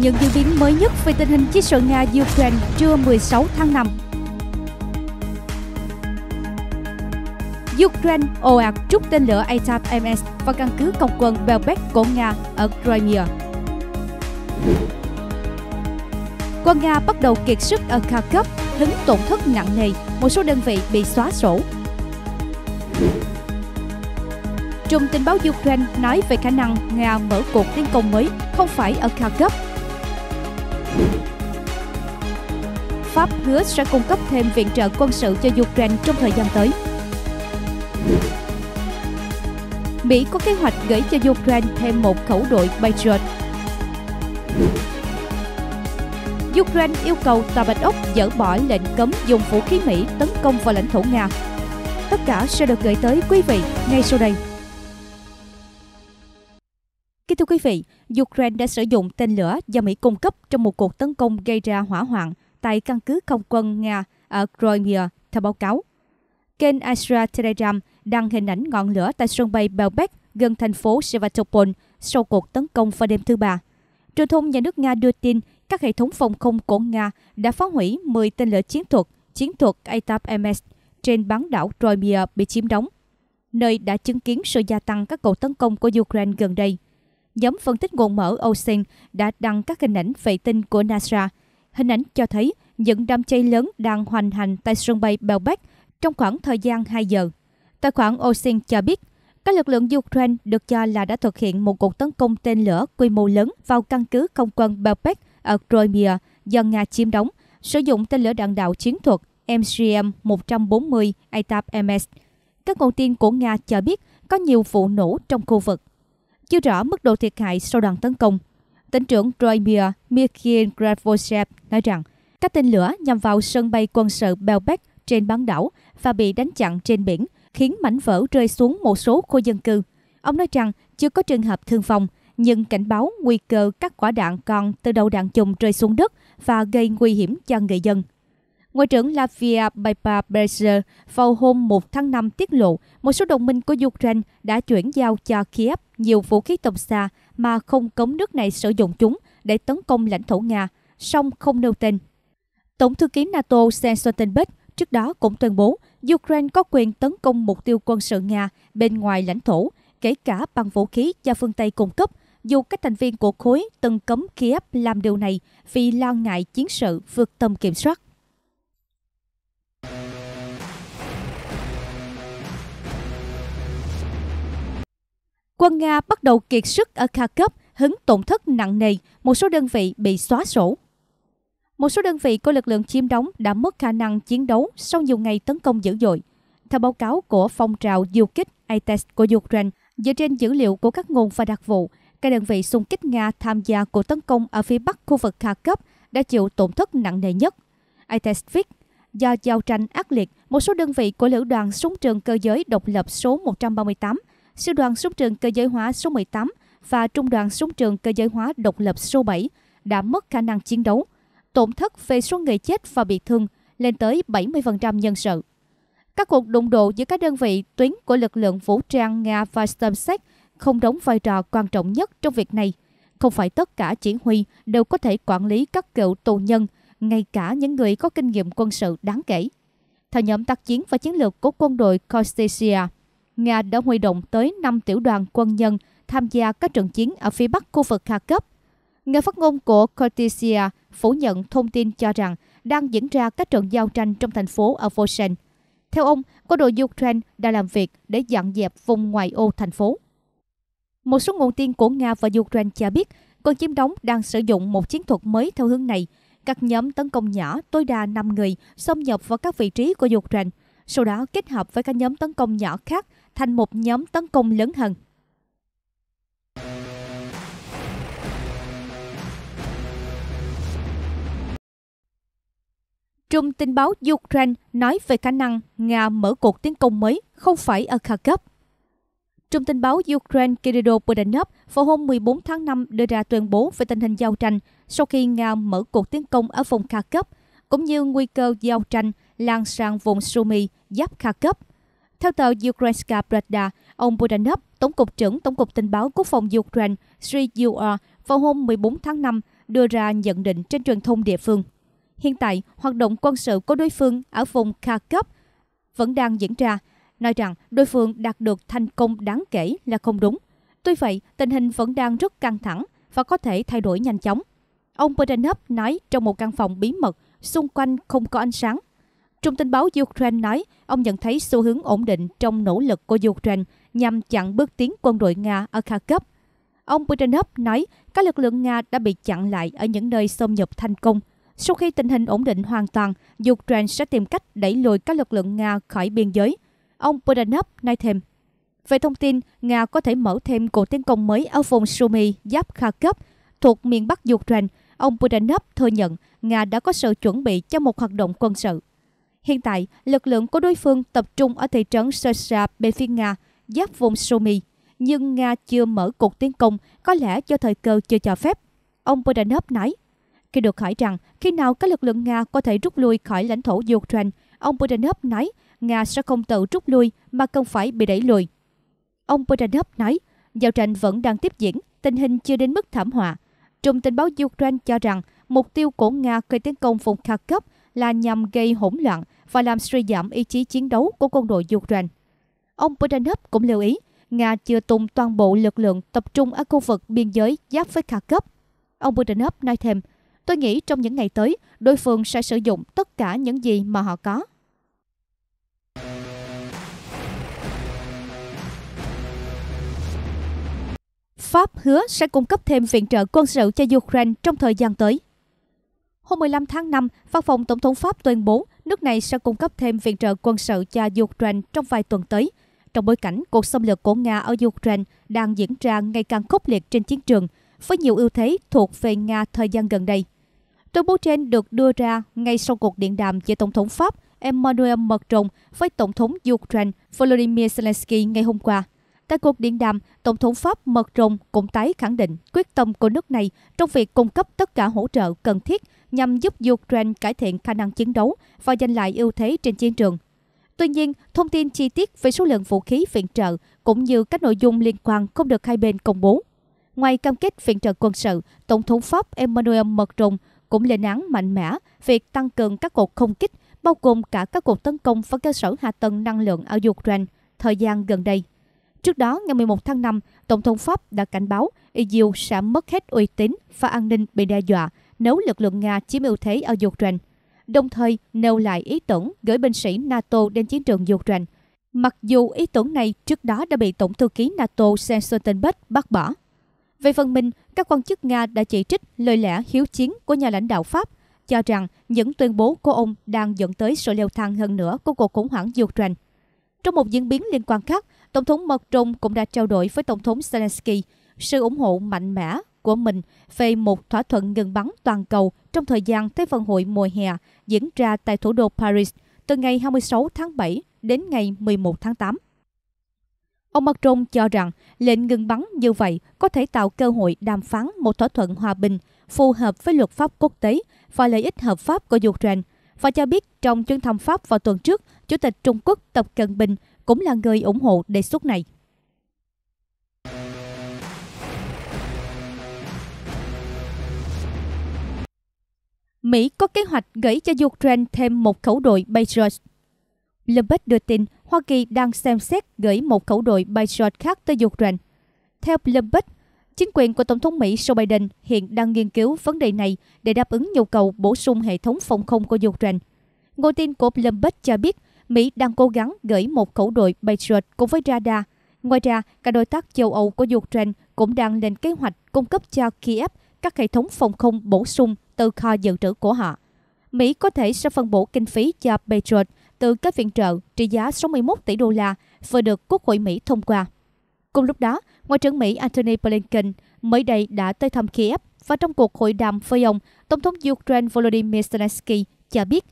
những diễn biến mới nhất về tình hình chiến sự Nga-Ukraine trưa 16 tháng 5. Ukraine ồ ạt trút tên lửa ATAP-MS vào căn cứ không quân Belbek của Nga ở Crimea. Quân Nga bắt đầu kiệt sức ở Kharkov, hứng tổn thất nặng nề, một số đơn vị bị xóa sổ. Trung tình báo Ukraine nói về khả năng Nga mở cuộc tiến công mới không phải ở Kharkov Pháp hứa sẽ cung cấp thêm viện trợ quân sự cho Ukraine trong thời gian tới. Mỹ có kế hoạch gửi cho Ukraine thêm một khẩu đội Patriot. Ukraine yêu cầu Tòa Bạch Ốc dỡ bỏ lệnh cấm dùng vũ khí Mỹ tấn công vào lãnh thổ Nga. Tất cả sẽ được gửi tới quý vị ngay sau đây. Kính thưa quý vị, Ukraine đã sử dụng tên lửa do Mỹ cung cấp trong một cuộc tấn công gây ra hỏa hoạn tại căn cứ không quân Nga ở Crimea, theo báo cáo. Kênh Asra Telegram đăng hình ảnh ngọn lửa tại sân bay Belbek gần thành phố Sevastopol sau cuộc tấn công vào đêm thứ Ba. Truyền thông nhà nước Nga đưa tin các hệ thống phòng không của Nga đã phá hủy 10 tên lửa chiến thuật, chiến thuật ATAP-MS trên bán đảo Crimea bị chiếm đóng, nơi đã chứng kiến sự gia tăng các cuộc tấn công của Ukraine gần đây. Nhóm phân tích nguồn mở Ocean đã đăng các hình ảnh vệ tinh của NASA Hình ảnh cho thấy những đám cháy lớn đang hoành hành tại sân bay Belbeck trong khoảng thời gian 2 giờ. Tài khoản Osin cho biết, các lực lượng Ukraine được cho là đã thực hiện một cuộc tấn công tên lửa quy mô lớn vào căn cứ không quân Belbeck ở Crimea do Nga chiếm đóng, sử dụng tên lửa đạn đạo chiến thuật MGM-140 ATAP-MS. Các nguồn tin của Nga cho biết có nhiều vụ nổ trong khu vực. Chưa rõ mức độ thiệt hại sau đoàn tấn công, tỉnh trưởng Crimea Mikhail Gravosev nói rằng các tên lửa nhằm vào sân bay quân sự Belbek trên bán đảo và bị đánh chặn trên biển, khiến mảnh vỡ rơi xuống một số khu dân cư. Ông nói rằng chưa có trường hợp thương vong, nhưng cảnh báo nguy cơ các quả đạn còn từ đầu đạn chùm rơi xuống đất và gây nguy hiểm cho người dân. Ngoại trưởng Latvia Paipa Berger vào hôm 1 tháng 5 tiết lộ một số đồng minh của Ukraine đã chuyển giao cho Kiev nhiều vũ khí tầm xa mà không cấm nước này sử dụng chúng để tấn công lãnh thổ Nga, song không nêu tên. Tổng thư ký NATO Jens Stoltenberg trước đó cũng tuyên bố Ukraine có quyền tấn công mục tiêu quân sự Nga bên ngoài lãnh thổ, kể cả bằng vũ khí do phương Tây cung cấp, dù các thành viên của khối từng cấm Kiev làm điều này vì lo ngại chiến sự vượt tầm kiểm soát. Quân Nga bắt đầu kiệt sức ở Kharkov, hứng tổn thất nặng nề, một số đơn vị bị xóa sổ. Một số đơn vị của lực lượng chiếm đóng đã mất khả năng chiến đấu sau nhiều ngày tấn công dữ dội. Theo báo cáo của phong trào du kích ITES của Ukraine, dựa trên dữ liệu của các nguồn và đặc vụ, các đơn vị xung kích Nga tham gia cuộc tấn công ở phía bắc khu vực Kharkov đã chịu tổn thất nặng nề nhất. ITES viết, do giao tranh ác liệt, một số đơn vị của lữ đoàn súng trường cơ giới độc lập số 138 Sư đoàn súng trường cơ giới hóa số 18 và Trung đoàn súng trường cơ giới hóa độc lập số 7 đã mất khả năng chiến đấu, tổn thất về số người chết và bị thương lên tới 70% nhân sự. Các cuộc đụng độ giữa các đơn vị tuyến của lực lượng vũ trang Nga và Stemsek không đóng vai trò quan trọng nhất trong việc này. Không phải tất cả chỉ huy đều có thể quản lý các cựu tù nhân, ngay cả những người có kinh nghiệm quân sự đáng kể. Theo nhóm tác chiến và chiến lược của quân đội Costesia, Nga đã huy động tới 5 tiểu đoàn quân nhân tham gia các trận chiến ở phía bắc khu vực Kharkov. Người phát ngôn của Cortisia phủ nhận thông tin cho rằng đang diễn ra các trận giao tranh trong thành phố ở Vosen. Theo ông, quân đội Ukraine đã làm việc để dọn dẹp vùng ngoài ô thành phố. Một số nguồn tin của Nga và Ukraine cho biết quân chiếm đóng đang sử dụng một chiến thuật mới theo hướng này. Các nhóm tấn công nhỏ tối đa 5 người xâm nhập vào các vị trí của Ukraine, sau đó kết hợp với các nhóm tấn công nhỏ khác thành một nhóm tấn công lớn hơn. Trung tình báo Ukraine nói về khả năng Nga mở cuộc tiến công mới không phải ở Kharkov. Trung tình báo Ukraine Kirill Budanov vào hôm 14 tháng 5 đưa ra tuyên bố về tình hình giao tranh sau khi Nga mở cuộc tiến công ở vùng Kharkov, cũng như nguy cơ giao tranh lan sang vùng Sumy giáp Kharkov. Theo tờ Ukrainska Pravda, ông Budanov, Tổng cục trưởng Tổng cục Tình báo Quốc phòng Ukraine sri vào hôm 14 tháng 5 đưa ra nhận định trên truyền thông địa phương. Hiện tại, hoạt động quân sự của đối phương ở vùng Kharkov vẫn đang diễn ra, nói rằng đối phương đạt được thành công đáng kể là không đúng. Tuy vậy, tình hình vẫn đang rất căng thẳng và có thể thay đổi nhanh chóng. Ông Budanov nói trong một căn phòng bí mật xung quanh không có ánh sáng Trung tình báo Ukraine nói ông nhận thấy xu hướng ổn định trong nỗ lực của Ukraine nhằm chặn bước tiến quân đội Nga ở Kharkov. Ông Putinov nói các lực lượng Nga đã bị chặn lại ở những nơi xâm nhập thành công. Sau khi tình hình ổn định hoàn toàn, Ukraine sẽ tìm cách đẩy lùi các lực lượng Nga khỏi biên giới. Ông Putinov nói thêm. Về thông tin, Nga có thể mở thêm cuộc tiến công mới ở vùng Sumy giáp Kharkov thuộc miền Bắc Ukraine, ông Putinov thừa nhận Nga đã có sự chuẩn bị cho một hoạt động quân sự. Hiện tại, lực lượng của đối phương tập trung ở thị trấn Sersa bên phía Nga, giáp vùng Sumi. Nhưng Nga chưa mở cuộc tiến công, có lẽ do thời cơ chưa cho phép. Ông Budanov nói, khi được hỏi rằng khi nào các lực lượng Nga có thể rút lui khỏi lãnh thổ Ukraine, ông Budanov nói Nga sẽ không tự rút lui mà cần phải bị đẩy lùi. Ông Budanov nói, giao tranh vẫn đang tiếp diễn, tình hình chưa đến mức thảm họa. Trung tin báo Ukraine cho rằng mục tiêu của Nga khi tiến công vùng Kharkov là nhằm gây hỗn loạn và làm suy giảm ý chí chiến đấu của quân đội Ukraine. Ông Putinov cũng lưu ý, Nga chưa tung toàn bộ lực lượng tập trung ở khu vực biên giới giáp với Kharkov. Ông Putinov nói thêm, tôi nghĩ trong những ngày tới, đối phương sẽ sử dụng tất cả những gì mà họ có. Pháp hứa sẽ cung cấp thêm viện trợ quân sự cho Ukraine trong thời gian tới. Hôm 15 tháng 5, văn phòng Tổng thống Pháp tuyên bố nước này sẽ cung cấp thêm viện trợ quân sự cho Ukraine trong vài tuần tới. Trong bối cảnh cuộc xâm lược của Nga ở Ukraine đang diễn ra ngày càng khốc liệt trên chiến trường, với nhiều ưu thế thuộc về Nga thời gian gần đây. Tuyên bố trên được đưa ra ngay sau cuộc điện đàm giữa Tổng thống Pháp Emmanuel Macron với Tổng thống Ukraine Volodymyr Zelensky ngày hôm qua. Tại cuộc điện đàm, Tổng thống Pháp Macron cũng tái khẳng định quyết tâm của nước này trong việc cung cấp tất cả hỗ trợ cần thiết nhằm giúp Ukraine cải thiện khả năng chiến đấu và giành lại ưu thế trên chiến trường. Tuy nhiên, thông tin chi tiết về số lượng vũ khí viện trợ cũng như các nội dung liên quan không được hai bên công bố. Ngoài cam kết viện trợ quân sự, Tổng thống Pháp Emmanuel Macron cũng lên án mạnh mẽ việc tăng cường các cuộc không kích, bao gồm cả các cuộc tấn công vào cơ sở hạ tầng năng lượng ở Ukraine thời gian gần đây. Trước đó, ngày 11 tháng 5, Tổng thống Pháp đã cảnh báo EU sẽ mất hết uy tín và an ninh bị đe dọa nếu lực lượng Nga chiếm ưu thế ở Ukraine, đồng thời nêu lại ý tưởng gửi binh sĩ NATO đến chiến trường Ukraine. Mặc dù ý tưởng này trước đó đã bị Tổng thư ký NATO Jens Stoltenberg bác bỏ. Về phần mình, các quan chức Nga đã chỉ trích lời lẽ hiếu chiến của nhà lãnh đạo Pháp, cho rằng những tuyên bố của ông đang dẫn tới sự leo thang hơn nữa của cuộc khủng hoảng Ukraine. Trong một diễn biến liên quan khác, Tổng thống Mật Trung cũng đã trao đổi với Tổng thống Zelensky sự ủng hộ mạnh mẽ của mình về một thỏa thuận ngừng bắn toàn cầu trong thời gian Thế vận hội mùa hè diễn ra tại thủ đô Paris từ ngày 26 tháng 7 đến ngày 11 tháng 8. Ông Macron cho rằng lệnh ngừng bắn như vậy có thể tạo cơ hội đàm phán một thỏa thuận hòa bình phù hợp với luật pháp quốc tế và lợi ích hợp pháp của Ukraine và cho biết trong chuyến thăm Pháp vào tuần trước, Chủ tịch Trung Quốc Tập Cận Bình cũng là người ủng hộ đề xuất này. Mỹ có kế hoạch gửi cho Ukraine thêm một khẩu đội Patriot. Bloomberg đưa tin Hoa Kỳ đang xem xét gửi một khẩu đội Patriot khác tới Ukraine. Theo Bloomberg, chính quyền của Tổng thống Mỹ Joe Biden hiện đang nghiên cứu vấn đề này để đáp ứng nhu cầu bổ sung hệ thống phòng không của Ukraine. nguồn tin của Bloomberg cho biết Mỹ đang cố gắng gửi một khẩu đội Patriot cùng với radar. Ngoài ra, các đối tác châu Âu của Ukraine cũng đang lên kế hoạch cung cấp cho Kiev các hệ thống phòng không bổ sung từ kho dự trữ của họ. Mỹ có thể sẽ phân bổ kinh phí cho Patriot từ các viện trợ trị giá 61 tỷ đô la vừa được Quốc hội Mỹ thông qua. Cùng lúc đó, Ngoại trưởng Mỹ Antony Blinken mới đây đã tới thăm Kiev và trong cuộc hội đàm với ông, Tổng thống Ukraine Volodymyr Zelensky cho biết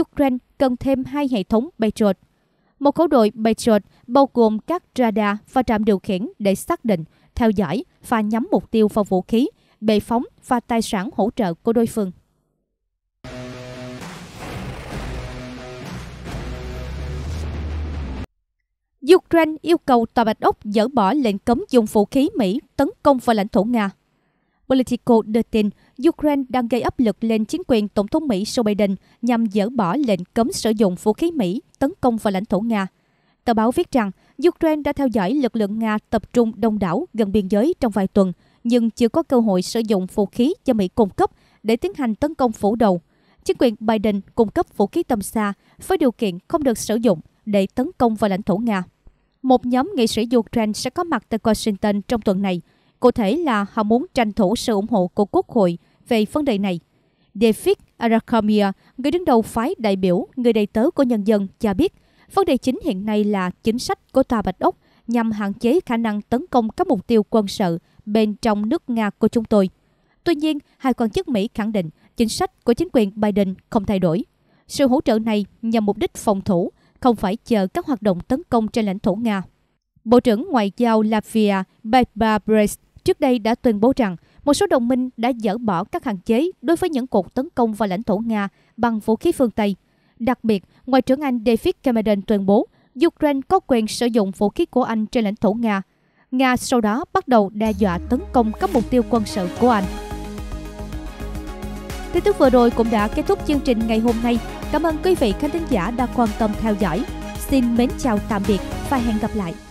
Ukraine cần thêm hai hệ thống Patriot. Một khẩu đội Patriot bao gồm các radar và trạm điều khiển để xác định, theo dõi và nhắm mục tiêu vào vũ khí, bệ phóng và tài sản hỗ trợ của đối phương. Ukraine yêu cầu Tòa Bạch Ốc dỡ bỏ lệnh cấm dùng vũ khí Mỹ tấn công vào lãnh thổ Nga. Politico đưa tin Ukraine đang gây áp lực lên chính quyền Tổng thống Mỹ Joe Biden nhằm dỡ bỏ lệnh cấm sử dụng vũ khí Mỹ tấn công vào lãnh thổ Nga. Tờ báo viết rằng Ukraine đã theo dõi lực lượng Nga tập trung đông đảo gần biên giới trong vài tuần, nhưng chưa có cơ hội sử dụng vũ khí do Mỹ cung cấp để tiến hành tấn công phủ đầu. Chính quyền Biden cung cấp vũ khí tầm xa với điều kiện không được sử dụng để tấn công vào lãnh thổ Nga. Một nhóm nghị sĩ Ukraine sẽ có mặt tại Washington trong tuần này – Cụ thể là họ muốn tranh thủ sự ủng hộ của Quốc hội về vấn đề này. David Arakamia, người đứng đầu phái đại biểu, người đầy tớ của nhân dân, cho biết vấn đề chính hiện nay là chính sách của Tòa Bạch Ốc nhằm hạn chế khả năng tấn công các mục tiêu quân sự bên trong nước Nga của chúng tôi. Tuy nhiên, hai quan chức Mỹ khẳng định chính sách của chính quyền Biden không thay đổi. Sự hỗ trợ này nhằm mục đích phòng thủ, không phải chờ các hoạt động tấn công trên lãnh thổ Nga. Bộ trưởng Ngoại giao Latvia Beba Brest trước đây đã tuyên bố rằng một số đồng minh đã dỡ bỏ các hạn chế đối với những cuộc tấn công vào lãnh thổ Nga bằng vũ khí phương Tây. Đặc biệt, Ngoại trưởng Anh David Cameron tuyên bố Ukraine có quyền sử dụng vũ khí của Anh trên lãnh thổ Nga. Nga sau đó bắt đầu đe dọa tấn công các mục tiêu quân sự của Anh. Tin tức vừa rồi cũng đã kết thúc chương trình ngày hôm nay. Cảm ơn quý vị khán thính giả đã quan tâm theo dõi. Xin mến chào tạm biệt và hẹn gặp lại.